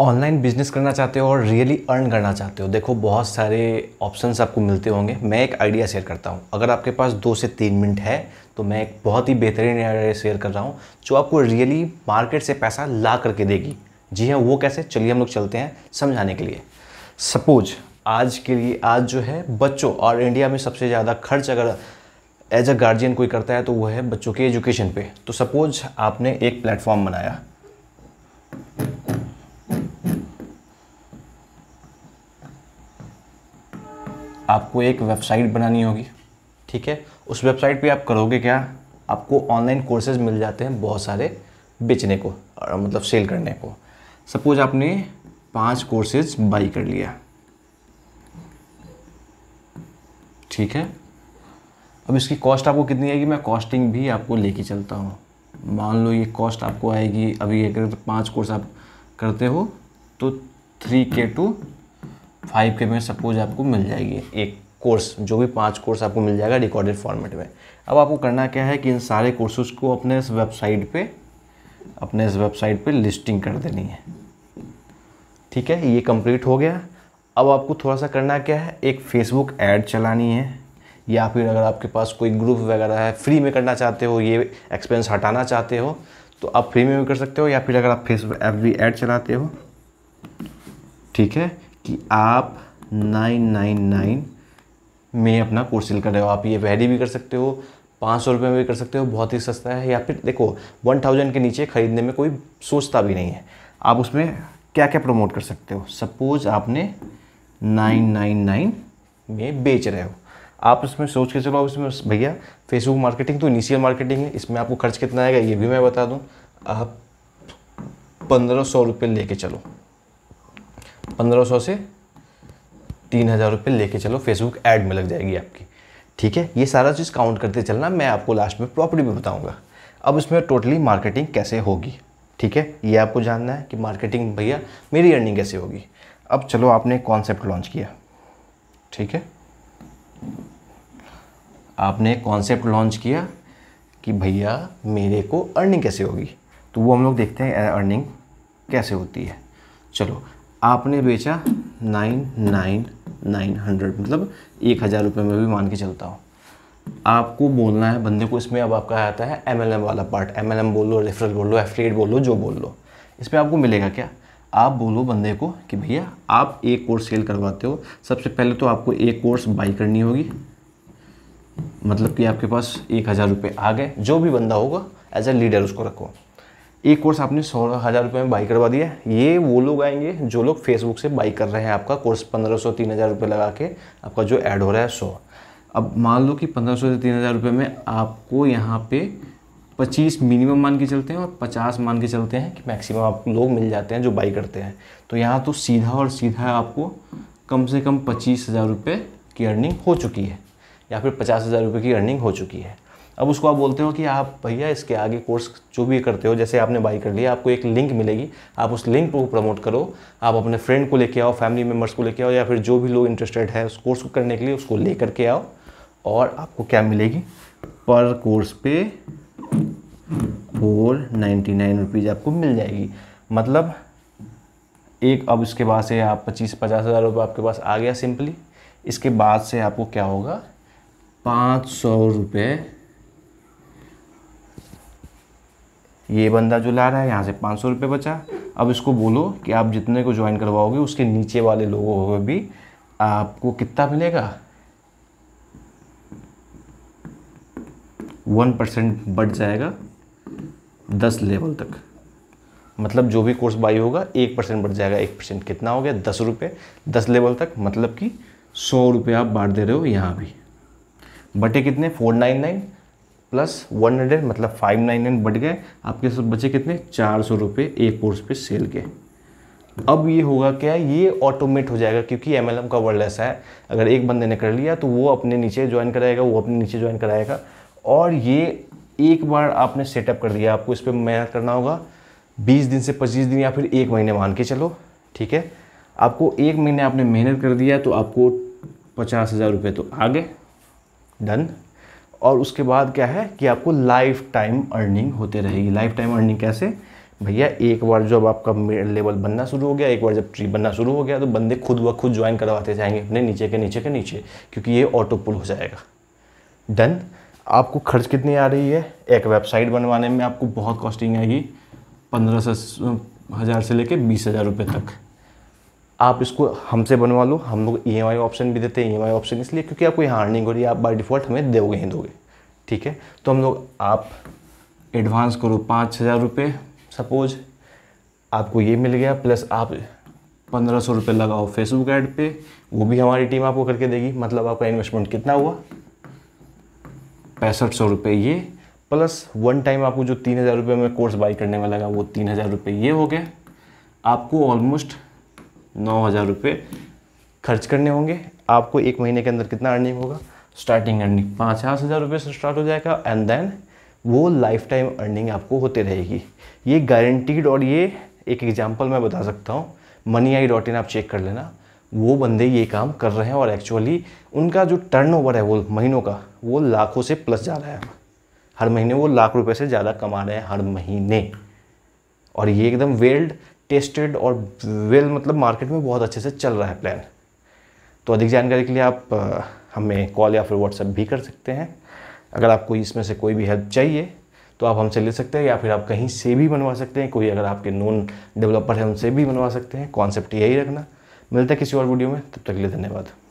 online business करना चाहते हो और रियली अर्न करना चाहते हो देखो बहुत सारे ऑप्शंस आपको मिलते होंगे मैं एक आइडिया शेयर करता हूँ अगर आपके पास दो से तीन मिनट है तो मैं एक बहुत ही बेहतरीन आइडिया शेयर कर रहा हूँ जो आपको रियली मार्केट से पैसा ला करके देगी जी हाँ वो कैसे चलिए हम लोग चलते हैं समझाने के लिए सपोज आज के लिए आज जो है बच्चों और इंडिया में सबसे ज़्यादा खर्च अगर एज अ गार्जियन कोई करता है तो वो है बच्चों के एजुकेशन पे तो सपोज आपने एक प्लेटफॉर्म बनाया आपको एक वेबसाइट बनानी होगी ठीक है उस वेबसाइट पे आप करोगे क्या आपको ऑनलाइन कोर्सेज मिल जाते हैं बहुत सारे बेचने को मतलब सेल करने को सपोज आपने पांच कोर्सेज बाई कर लिया ठीक है अब इसकी कॉस्ट आपको कितनी आएगी मैं कॉस्टिंग भी आपको लेके चलता हूँ मान लो ये कॉस्ट आपको आएगी अभी अगर पाँच कोर्स आप करते हो तो थ्री के टू फाइव के में सपोज आपको मिल जाएगी एक कोर्स जो भी पांच कोर्स आपको मिल जाएगा रिकॉर्डेड फॉर्मेट में अब आपको करना क्या है कि इन सारे कोर्सेज को अपने इस वेबसाइट पे अपने इस वेबसाइट पे लिस्टिंग कर देनी है ठीक है ये कंप्लीट हो गया अब आपको थोड़ा सा करना क्या है एक फेसबुक ऐड चलानी है या फिर अगर आपके पास कोई ग्रुप वगैरह है फ्री में करना चाहते हो ये एक्सपेंस हटाना चाहते हो तो आप फ्री में भी कर सकते हो या फिर अगर आप फेसबुक ऐप भी ऐड चलाते हो ठीक है कि आप 999 में अपना कोर्स सेल कर रहे हो आप ये वेरी भी कर सकते हो पाँच सौ रुपये में भी कर सकते हो बहुत ही सस्ता है या फिर देखो वन थाउजेंड के नीचे ख़रीदने में कोई सोचता भी नहीं है आप उसमें क्या क्या प्रमोट कर सकते हो सपोज़ आपने 999 में बेच रहे हो आप उसमें सोच के चलो आप इसमें भैया फेसबुक मार्केटिंग तो इनिशियल मार्केटिंग है इसमें आपको खर्च कितना आएगा ये भी मैं बता दूँ आप पंद्रह सौ रुपये ले कर चलो पंद्रह सौ से तीन हज़ार रुपये लेके चलो फेसबुक ऐड में लग जाएगी आपकी ठीक है ये सारा चीज़ काउंट करते चलना मैं आपको लास्ट में प्रॉपर्टी भी बताऊँगा अब इसमें टोटली मार्केटिंग कैसे होगी ठीक है ये आपको जानना है कि मार्केटिंग भैया मेरी अर्निंग कैसे होगी अब चलो आपने एक कॉन्सेप्ट लॉन्च किया ठीक है आपने एक कॉन्सेप्ट लॉन्च किया कि भैया मेरे को अर्निंग कैसे होगी तो वो हम लोग देखते हैं अर्निंग कैसे होती है चलो आपने बेचा नाइन नाइन नाइन हंड्रेड मतलब एक हज़ार रुपये में भी मान के चलता हो आपको बोलना है बंदे को इसमें अब आपका आता है एम वाला पार्ट एम बोल लो रेफरल एफ्रेड बोल लो जो बोल लो इसमें आपको मिलेगा क्या आप बोलो बंदे को कि भैया आप एक कोर्स सेल करवाते हो सबसे पहले तो आपको एक कोर्स बाई करनी होगी मतलब कि आपके पास एक हज़ार रुपये आ गए जो भी बंदा होगा एज ए लीडर उसको रखो एक कोर्स आपने सोलह हज़ार रुपये में बाई करवा दिया ये वो लोग आएंगे जो लोग फेसबुक से बाई कर रहे हैं आपका कोर्स पंद्रह सौ तीन हज़ार रुपये लगा के आपका जो ऐड हो रहा है सौ अब मान लो कि पंद्रह सौ से तीन हज़ार रुपये में आपको यहाँ पे पच्चीस मिनिमम मान के चलते हैं और पचास मान के चलते हैं कि मैक्सिमम आप लोग मिल जाते हैं जो बाई करते हैं तो यहाँ तो सीधा और सीधा आपको कम से कम पच्चीस हज़ार रुपये की अर्निंग हो चुकी है या फिर पचास हज़ार रुपये की अर्निंग हो चुकी है अब उसको आप बोलते हो कि आप भैया इसके आगे कोर्स जो भी करते हो जैसे आपने बाई कर लिया आपको एक लिंक मिलेगी आप उस लिंक को प्रमोट करो आप अपने फ्रेंड को लेके आओ फैमिली मेम्बर्स को लेके आओ या फिर जो भी लोग इंटरेस्टेड है उस कोर्स को करने के लिए उसको ले करके आओ और आपको क्या मिलेगी पर कोर्स पे फोर नाइन्टी नाइन रुपीज़ आपको मिल जाएगी मतलब एक अब इसके बाद से आप पच्चीस पचास हज़ार रुपये आपके पास आ गया सिंपली इसके बाद से आपको क्या होगा पाँच सौ रुपये ये बंदा जो ला रहा है यहाँ से पाँच सौ रुपये बचा अब इसको बोलो कि आप जितने को ज्वाइन करवाओगे उसके नीचे वाले लोगों को भी आपको कितना मिलेगा वन परसेंट बढ़ जाएगा दस लेवल तक मतलब जो भी कोर्स बाई होगा एक परसेंट बढ़ जाएगा एक परसेंट कितना हो गया दस रुपये दस लेवल तक मतलब कि सौ रुपये आप बांट दे रहे हो यहाँ भी बटे कितने four nine nine plus one hundred मतलब फाइव नाइन नाइन बढ़ गए आपके सब बचे कितने चार सौ रुपये एक कोर्स पे सेल के अब ये होगा क्या ये ऑटोमेट हो जाएगा क्योंकि एम का वर्ल्ड ऐसा है अगर एक बंदे ने कर लिया तो वो अपने नीचे ज्वाइन कराएगा वो अपने नीचे ज्वाइन कराएगा और ये एक बार आपने सेटअप कर दिया आपको इस पर मेहनत करना होगा बीस दिन से पच्चीस दिन या फिर एक महीने मान के चलो ठीक है आपको एक महीने आपने मेहनत कर दिया तो आपको पचास हज़ार रुपये तो आगे डन और उसके बाद क्या है कि आपको लाइफ टाइम अर्निंग होते रहेगी लाइफ टाइम अर्निंग कैसे भैया एक बार जब आपका लेवल बनना शुरू हो गया एक बार जब ट्री बनना शुरू हो गया तो बंदे खुद व खुद ज्वाइन करवाते जाएंगे अपने नीचे के नीचे के नीचे क्योंकि ये ऑटो पुल हो जाएगा डन आपको खर्च कितनी आ रही है एक वेबसाइट बनवाने में आपको बहुत कॉस्टिंग आएगी पंद्रह सौ हज़ार से लेकर बीस हज़ार रुपये तक आप इसको हमसे बनवा लो हम लोग ई e ऑप्शन भी देते हैं ई e ऑप्शन इसलिए क्योंकि आपको यहाँ अर्निंग हो रही है आप बाई डिफ़ॉल्ट हमें दोगे ही दोगे ठीक है तो हम लोग आप एडवांस करो पाँच हज़ार रुपये सपोज आपको ये मिल गया प्लस आप पंद्रह सौ रुपये लगाओ फेसबुक ऐड पे वो भी हमारी टीम आपको करके देगी मतलब आपका इन्वेस्टमेंट कितना हुआ पैंसठ सौ रुपये ये प्लस वन टाइम आपको जो तीन हज़ार रुपये में कोर्स बाई करने में लगा वो तीन हज़ार रुपये ये हो गया आपको ऑलमोस्ट नौ हज़ार रुपये खर्च करने होंगे आपको एक महीने के अंदर कितना अर्निंग होगा स्टार्टिंग अर्निंग पाँच पाँच हज़ार रुपये से स्टार्ट हो जाएगा एंड देन वो लाइफ टाइम अर्निंग आपको होते रहेगी ये गारंटीड और ये एक एग्जाम्पल मैं बता सकता हूँ मनी आई डॉट इन आप चेक कर लेना वो बंदे ये काम कर रहे हैं और एक्चुअली उनका जो टर्न ओवर है वो महीनों का वो लाखों से प्लस जा रहा है हर महीने वो लाख रुपए से ज़्यादा कमा रहे हैं हर महीने और ये एकदम वेल्ड टेस्टेड और वेल मतलब मार्केट में बहुत अच्छे से चल रहा है प्लान तो अधिक जानकारी के लिए आप हमें कॉल या फिर व्हाट्सएप भी कर सकते हैं अगर आपको इसमें से कोई भी हेल्प चाहिए तो आप हमसे ले सकते हैं या फिर आप कहीं से भी बनवा सकते हैं कोई अगर आपके नॉन डेवलपर है उनसे भी बनवा सकते हैं कॉन्सेप्ट यही रखना मिलता है किसी और वीडियो में तब तक के लिए धन्यवाद